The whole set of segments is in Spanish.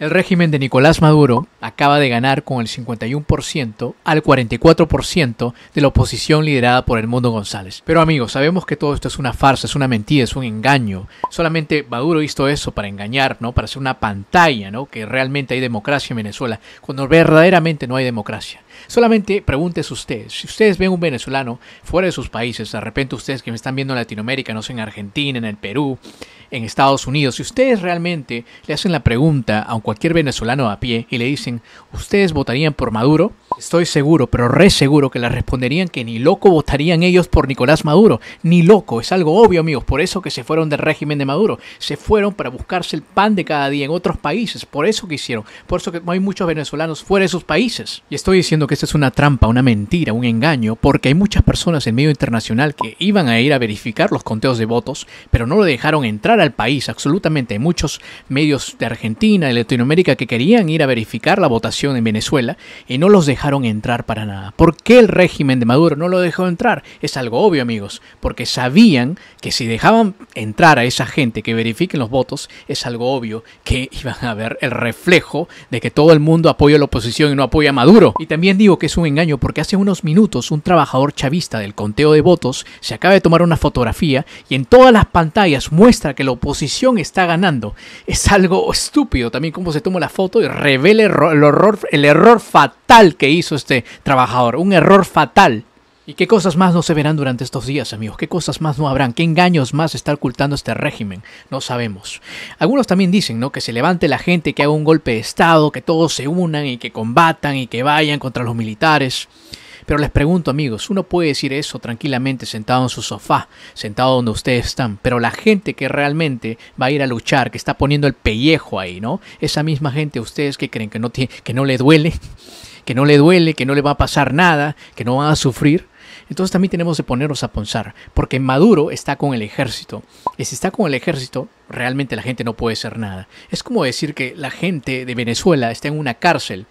El régimen de Nicolás Maduro acaba de ganar con el 51% al 44% de la oposición liderada por el mundo González. Pero amigos, sabemos que todo esto es una farsa, es una mentira, es un engaño. Solamente Maduro hizo eso para engañar, ¿no? Para hacer una pantalla, ¿no? Que realmente hay democracia en Venezuela, cuando verdaderamente no hay democracia. Solamente pregúntese ustedes, si ustedes ven un venezolano fuera de sus países, de repente ustedes que me están viendo en Latinoamérica, no sé, en Argentina, en el Perú, en Estados Unidos, si ustedes realmente le hacen la pregunta a cualquier venezolano a pie y le dicen, ¿ustedes votarían por Maduro? Estoy seguro, pero re seguro que le responderían que ni loco votarían ellos por Nicolás Maduro, ni loco, es algo obvio amigos, por eso que se fueron del régimen de Maduro, se fueron para buscarse el pan de cada día en otros países, por eso que hicieron, por eso que hay muchos venezolanos fuera de sus países. Y estoy diciendo que esto es una trampa, una mentira, un engaño, porque hay muchas personas en medio internacional que iban a ir a verificar los conteos de votos, pero no lo dejaron entrar al país absolutamente. Hay muchos medios de Argentina, de Latinoamérica, que querían ir a verificar la votación en Venezuela y no los dejaron entrar para nada. ¿Por qué el régimen de Maduro no lo dejó entrar? Es algo obvio, amigos, porque sabían que si dejaban entrar a esa gente que verifiquen los votos, es algo obvio que iban a ver el reflejo de que todo el mundo apoya a la oposición y no apoya a Maduro. Y también digo que es un engaño porque hace unos minutos un trabajador chavista del conteo de votos se acaba de tomar una fotografía y en todas las pantallas muestra que la oposición está ganando. Es algo estúpido también cómo se toma la foto y revela el error fatal que hizo este trabajador. Un error fatal. ¿Y qué cosas más no se verán durante estos días, amigos? ¿Qué cosas más no habrán? ¿Qué engaños más está ocultando este régimen? No sabemos. Algunos también dicen, ¿no? Que se levante la gente, que haga un golpe de Estado, que todos se unan y que combatan y que vayan contra los militares. Pero les pregunto, amigos, uno puede decir eso tranquilamente sentado en su sofá, sentado donde ustedes están, pero la gente que realmente va a ir a luchar, que está poniendo el pellejo ahí, ¿no? Esa misma gente, ustedes que creen que no, que no le duele, que no le duele, que no le va a pasar nada, que no van a sufrir, entonces también tenemos que ponernos a pensar, porque Maduro está con el ejército. Y si está con el ejército, realmente la gente no puede hacer nada. Es como decir que la gente de Venezuela está en una cárcel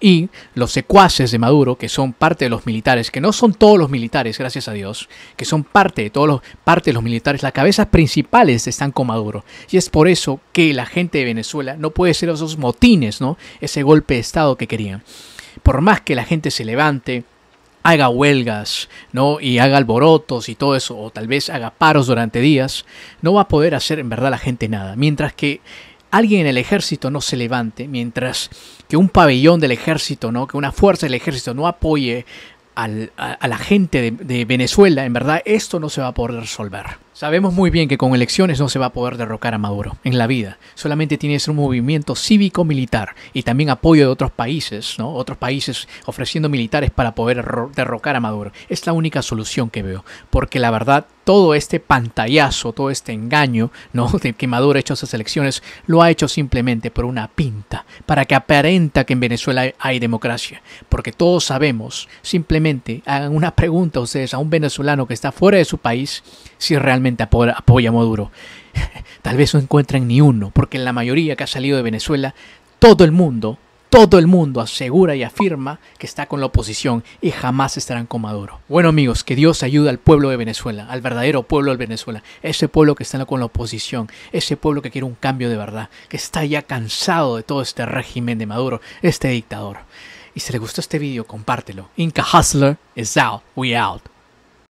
y los secuaces de Maduro, que son parte de los militares, que no son todos los militares, gracias a Dios, que son parte de todos los parte de los militares, las cabezas principales están con Maduro. Y es por eso que la gente de Venezuela no puede ser esos motines, ¿no? Ese golpe de estado que querían. Por más que la gente se levante, haga huelgas, ¿no? Y haga alborotos y todo eso, o tal vez haga paros durante días, no va a poder hacer en verdad la gente nada. Mientras que alguien en el ejército no se levante, mientras que un pabellón del ejército, ¿no? Que una fuerza del ejército no apoye al, a, la gente de Venezuela, en verdad esto no se va a poder resolver. Sabemos muy bien que con elecciones no se va a poder derrocar a Maduro en la vida. Solamente tiene que ser un movimiento cívico-militar y también apoyo de otros países, ¿no? Otros países ofreciendo militares para poder derrocar a Maduro. Es la única solución que veo, porque la verdad todo este pantallazo, todo este engaño, ¿no? De que Maduro ha hecho esas elecciones, lo ha hecho simplemente por una pinta, para que aparenta que en Venezuela hay democracia. Porque todos sabemos, simplemente hagan una pregunta ustedes a un venezolano que está fuera de su país, si realmente apoya a Maduro. Tal vez no encuentran ni uno, porque en la mayoría que ha salido de Venezuela, todo el mundo, todo el mundo asegura y afirma que está con la oposición y jamás estarán con Maduro. Bueno amigos, que Dios ayude al pueblo de Venezuela, al verdadero pueblo de Venezuela, ese pueblo que está con la oposición, ese pueblo que quiere un cambio de verdad, que está ya cansado de todo este régimen de Maduro, este dictador. Y si les gustó este video, compártelo. Inca Hustler is out. We out.